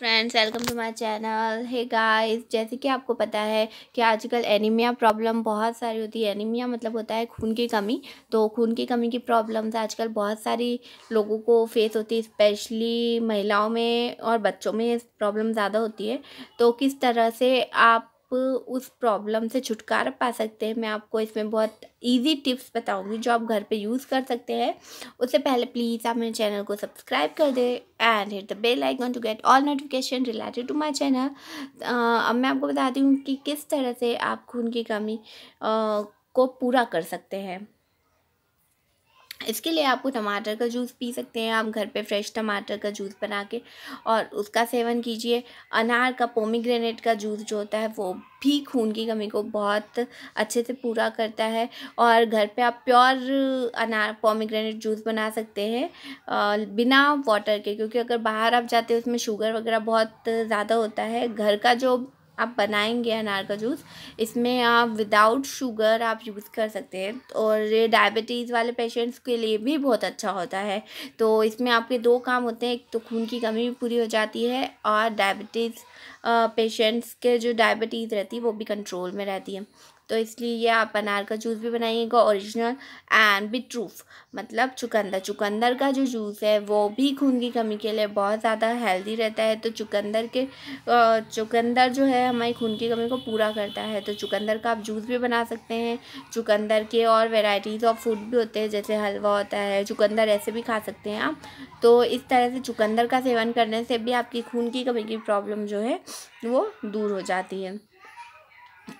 friends welcome to my channel hey guys जैसे कि आपको पता है कि आजकल एनीमिया प्रॉब्लम बहुत सारी होती है एनीमिया मतलब होता है खून की कमी तो खून की कमी की प्रॉब्लम्स आजकल बहुत सारी लोगों को फेस होती है स्पेशली महिलाओं में और बच्चों में प्रॉब्लम ज़्यादा होती है तो किस तरह से आप उस प्रॉब्लम से छुटकारा पा सकते हैं मैं आपको इसमें बहुत इजी टिप्स बताऊंगी जो आप घर पे यूज़ कर सकते हैं उससे पहले प्लीज़ आप मेरे चैनल को सब्सक्राइब कर दें and hit the bell icon to get all notification related to my channel अब मैं आपको बताती हूँ कि किस तरह से आप खून की कमी uh, को पूरा कर सकते हैं इसके लिए आपको टमाटर का जूस पी सकते हैं आप घर पे फ्रेश टमाटर का जूस बना के और उसका सेवन कीजिए अनार का पोमीग्रेनेट का जूस जो होता है वो भी खून की कमी को बहुत अच्छे से पूरा करता है और घर पे आप प्योर अनार पोमीग्रेनेट जूस बना सकते हैं बिना वाटर के क्योंकि अगर बाहर आप जाते हैं उसमें शुगर वगैरह बहुत ज़्यादा होता है घर का जो आप बनाएंगे अनार का जूस इसमें आप विदाउट शुगर आप यूज़ कर सकते हैं और ये डायबिटीज़ वाले पेशेंट्स के लिए भी बहुत अच्छा होता है तो इसमें आपके दो काम होते हैं एक तो खून की कमी भी पूरी हो जाती है और डायबिटीज़ पेशेंट्स के जो डायबिटीज़ रहती है वो भी कंट्रोल में रहती है तो इसलिए ये आप अनार का जूस भी बनाइएगा ओरिजिनल एंड ट्रूफ मतलब चुकंदर चुकंदर का जो जूस है वो भी खून की कमी के लिए बहुत ज़्यादा हेल्दी रहता है तो चुकंदर के चुकंदर जो है हमारी खून की कमी को पूरा करता है तो चुकंदर का आप जूस भी बना सकते हैं चुकंदर के और वेराइटीज़ ऑफ फूड भी होते हैं जैसे हलवा होता है चुकंदर ऐसे भी खा सकते हैं आप तो इस तरह से चुकंदर का सेवन करने से भी आपकी खून की कमी की प्रॉब्लम जो है वो दूर हो जाती है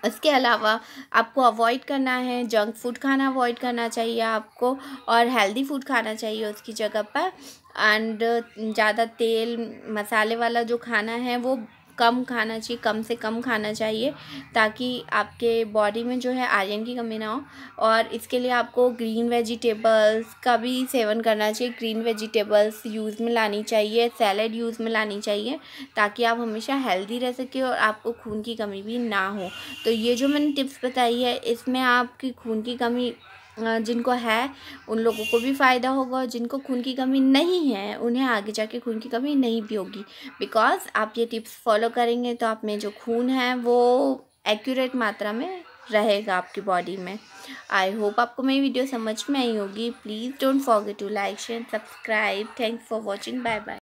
इसके अलावा आपको अवॉइड करना है जंक फूड खाना अवॉइड करना चाहिए आपको और हेल्दी फूड खाना चाहिए उसकी जगह पर एंड ज़्यादा तेल मसाले वाला जो खाना है वो कम खाना चाहिए कम से कम खाना चाहिए ताकि आपके बॉडी में जो है आयरन की कमी ना हो और इसके लिए आपको ग्रीन वेजिटेबल्स का भी सेवन करना चाहिए ग्रीन वेजिटेबल्स यूज़ में लानी चाहिए सैलड यूज़ में लानी चाहिए ताकि आप हमेशा हेल्दी रह सके और आपको खून की कमी भी ना हो तो ये जो मैंने टिप्स बताई है इसमें आपकी खून की कमी जिनको है उन लोगों को भी फ़ायदा होगा और जिनको खून की कमी नहीं है उन्हें आगे जाके खून की कमी नहीं भी होगी बिकॉज़ आप ये टिप्स फॉलो करेंगे तो आप में जो खून है वो एक्यूरेट मात्रा में रहेगा आपकी बॉडी में आई होप आपको मेरी वीडियो समझ में आई होगी please don't forget to like share subscribe thanks for watching bye bye